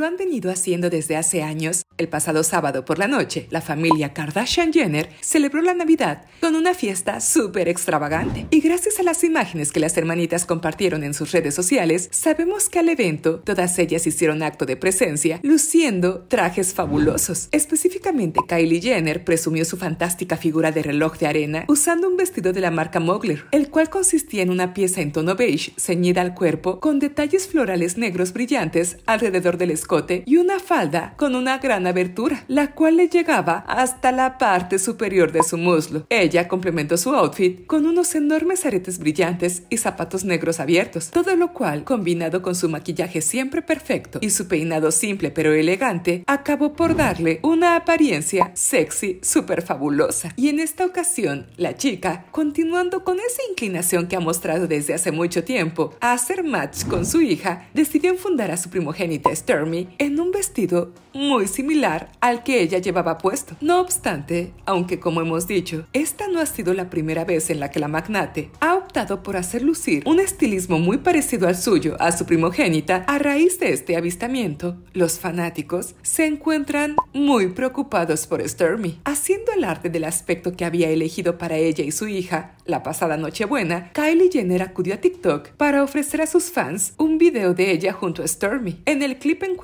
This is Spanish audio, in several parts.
lo han venido haciendo desde hace años, el pasado sábado por la noche, la familia Kardashian Jenner celebró la Navidad con una fiesta súper extravagante. Y gracias a las imágenes que las hermanitas compartieron en sus redes sociales, sabemos que al evento todas ellas hicieron acto de presencia luciendo trajes fabulosos. Específicamente, Kylie Jenner presumió su fantástica figura de reloj de arena usando un vestido de la marca Mugler, el cual consistía en una pieza en tono beige ceñida al cuerpo con detalles florales negros brillantes alrededor del escote y una falda con una gran abertura, la cual le llegaba hasta la parte superior de su muslo. Ella complementó su outfit con unos enormes aretes brillantes y zapatos negros abiertos, todo lo cual, combinado con su maquillaje siempre perfecto y su peinado simple pero elegante, acabó por darle una apariencia sexy súper fabulosa. Y en esta ocasión, la chica, continuando con esa inclinación que ha mostrado desde hace mucho tiempo a hacer match con su hija, decidió fundar a su primogénita Stormy en un vestido muy similar al que ella llevaba puesto. No obstante, aunque como hemos dicho, esta no ha sido la primera vez en la que la magnate ha optado por hacer lucir un estilismo muy parecido al suyo a su primogénita, a raíz de este avistamiento, los fanáticos se encuentran muy preocupados por Stormy. Haciendo el arte del aspecto que había elegido para ella y su hija, la pasada Nochebuena, Kylie Jenner acudió a TikTok para ofrecer a sus fans un video de ella junto a Stormy. En el clip en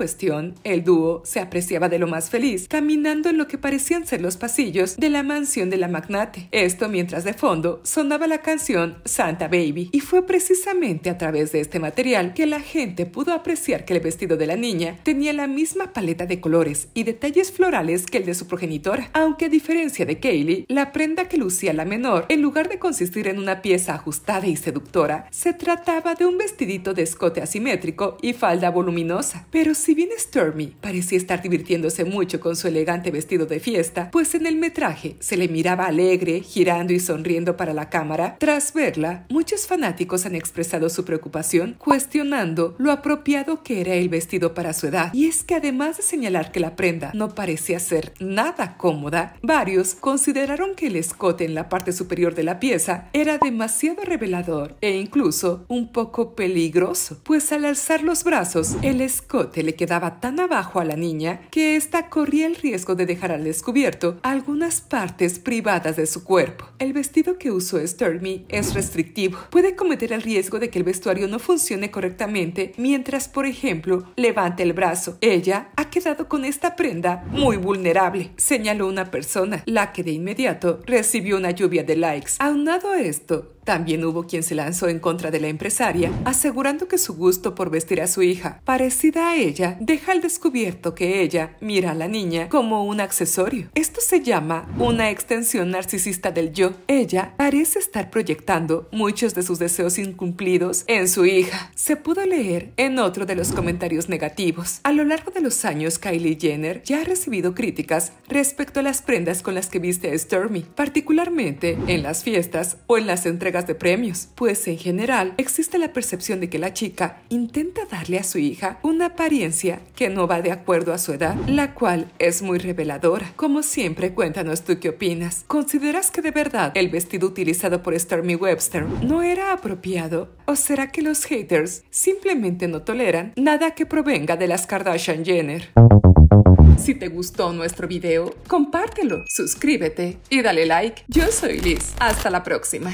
el dúo se apreciaba de lo más feliz, caminando en lo que parecían ser los pasillos de la mansión de la magnate. Esto mientras de fondo sonaba la canción Santa Baby, y fue precisamente a través de este material que la gente pudo apreciar que el vestido de la niña tenía la misma paleta de colores y detalles florales que el de su progenitora, aunque a diferencia de Kaylee, la prenda que lucía la menor, en lugar de consistir en una pieza ajustada y seductora, se trataba de un vestidito de escote asimétrico y falda voluminosa, pero si bien Stormy parecía estar divirtiéndose mucho con su elegante vestido de fiesta, pues en el metraje se le miraba alegre, girando y sonriendo para la cámara, tras verla, muchos fanáticos han expresado su preocupación cuestionando lo apropiado que era el vestido para su edad. Y es que además de señalar que la prenda no parecía ser nada cómoda, varios consideraron que el escote en la parte superior de la pieza era demasiado revelador e incluso un poco peligroso, pues al alzar los brazos el escote le quedó daba tan abajo a la niña que ésta corría el riesgo de dejar al descubierto algunas partes privadas de su cuerpo. El vestido que usó Sturmy es restrictivo. Puede cometer el riesgo de que el vestuario no funcione correctamente mientras, por ejemplo, levante el brazo. Ella ha quedado con esta prenda muy vulnerable, señaló una persona, la que de inmediato recibió una lluvia de likes. Aunado a esto, también hubo quien se lanzó en contra de la empresaria, asegurando que su gusto por vestir a su hija, parecida a ella, deja al descubierto que ella mira a la niña como un accesorio. Esto se llama una extensión narcisista del yo. Ella parece estar proyectando muchos de sus deseos incumplidos en su hija. Se pudo leer en otro de los comentarios negativos. A lo largo de los años, Kylie Jenner ya ha recibido críticas respecto a las prendas con las que viste a Stormy, particularmente en las fiestas o en las entregas de premios, pues en general existe la percepción de que la chica intenta darle a su hija una apariencia que no va de acuerdo a su edad, la cual es muy reveladora. Como siempre, cuéntanos tú qué opinas. ¿Consideras que de verdad el vestido utilizado por Stormy Webster no era apropiado? ¿O será que los haters simplemente no toleran nada que provenga de las Kardashian Jenner? Si te gustó nuestro video, compártelo, suscríbete y dale like. Yo soy Liz. Hasta la próxima.